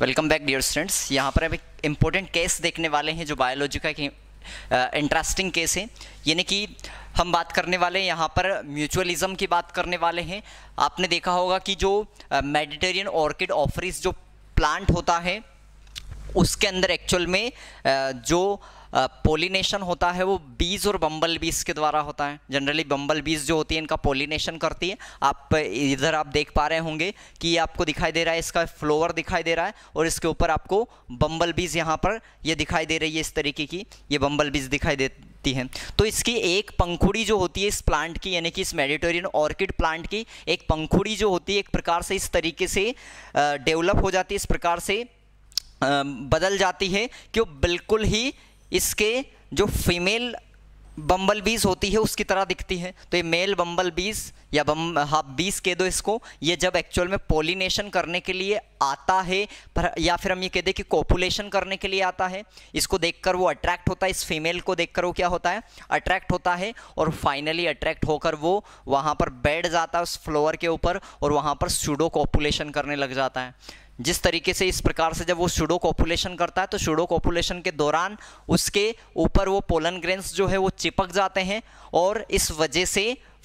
welcome back dear students यहाँ पर अब एक इम्पोर्टेंट केस देखने वाले हैं जो बायोलॉजी का एक इंटरेस्टिंग केस है यानी कि हम बात करने वाले हैं यहाँ पर म्यूचुअलिज्म की बात करने वाले हैं आपने देखा होगा कि जो मेडिटेरियन ऑर्किड ऑफरिस जो प्लांट होता है उसके अंदर एक्चुअल में जो पोलिनेशन होता है वो बीज और बम्बल बीज के द्वारा होता है जनरली बम्बल बीज जो होती है इनका पोलिनेशन करती है आप इधर आप देख पा रहे होंगे कि ये आपको दिखाई दे रहा है इसका फ्लोवर दिखाई दे रहा है और इसके ऊपर आपको बम्बल बीज यहाँ पर ये दिखाई दे रही है इस तरीके की ये बम्बल बीज दिखाई देती हैं है तो इसकी एक पंखुड़ी जो होती है इस प्लांट की यानी कि इस मेडिटोरियन ऑर्किड प्लांट की एक पंखुड़ी जो होती है एक प्रकार से इस तरीके से डेवलप हो जाती है इस प्रकार से बदल जाती है कि वो बिल्कुल ही इसके जो फीमेल बम्बल बीज होती है उसकी तरह दिखती है तो ये मेल बम्बल बीज या बम हाँ बीज कह दो इसको ये जब एक्चुअल में पोलिनेशन करने के लिए आता है पर या फिर हम ये कह दें कि कॉपुलेशन करने के लिए आता है इसको देखकर वो अट्रैक्ट होता है इस फीमेल को देखकर वो क्या होता है अट्रैक्ट होता है और फाइनली अट्रैक्ट होकर वो वहाँ पर बैठ जाता है उस फ्लोअर के ऊपर और वहाँ पर स्यूडो कॉपुलेशन करने लग जाता है जिस तरीके से इस प्रकार से जब वो शुडो कॉपुलेशन करता है तो शुडो कॉपुलेशन के दौरान उसके ऊपर वो पोलन ग्रेन्स जो है वो चिपक जाते हैं और इस वजह से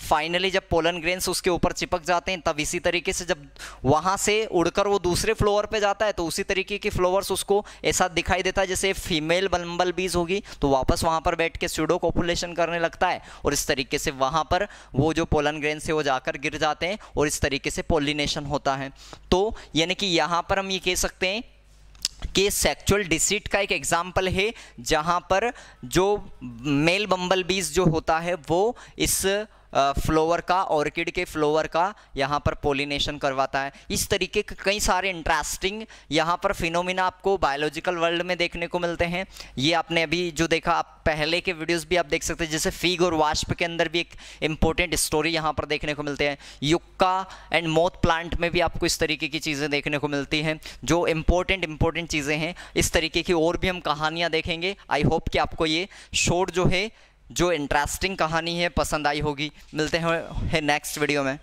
फाइनली जब पोलन ग्रेन्स उसके ऊपर चिपक जाते हैं तब इसी तरीके से जब वहाँ से उड़कर वो दूसरे फ्लोवर पे जाता है तो उसी तरीके की फ्लोवर्स उसको ऐसा दिखाई देता है जैसे फीमेल बम्बल बीज होगी तो वापस वहाँ पर बैठ के स्यूडो पॉपुलेशन करने लगता है और इस तरीके से वहाँ पर वो जो पोलन ग्रेन से वो जाकर गिर जाते हैं और इस तरीके से पोलिनेशन होता है तो यानी कि यहाँ पर हम ये कह सकते हैं कि सेक्चुअल डिसीट का एक एग्जाम्पल है जहाँ पर जो मेल बम्बल बीज जो होता है वो इस फ्लोवर का ऑर्किड के फ्लोवर का यहाँ पर पोलिनेशन करवाता है इस तरीके के कई सारे इंटरेस्टिंग यहाँ पर फिनोमिना आपको बायोलॉजिकल वर्ल्ड में देखने को मिलते हैं ये आपने अभी जो देखा आप पहले के वीडियोस भी आप देख सकते हैं जैसे फीग और वाष्प के अंदर भी एक इंपॉर्टेंट स्टोरी यहाँ पर देखने को मिलते हैं युक्का एंड मोथ प्लांट में भी आपको इस तरीके की चीज़ें देखने को मिलती हैं जो इम्पोर्टेंट इम्पोर्टेंट चीज़ें हैं इस तरीके की और भी हम कहानियाँ देखेंगे आई होप कि आपको ये शोर जो है जो इंटरेस्टिंग कहानी है पसंद आई होगी मिलते हैं नेक्स्ट वीडियो में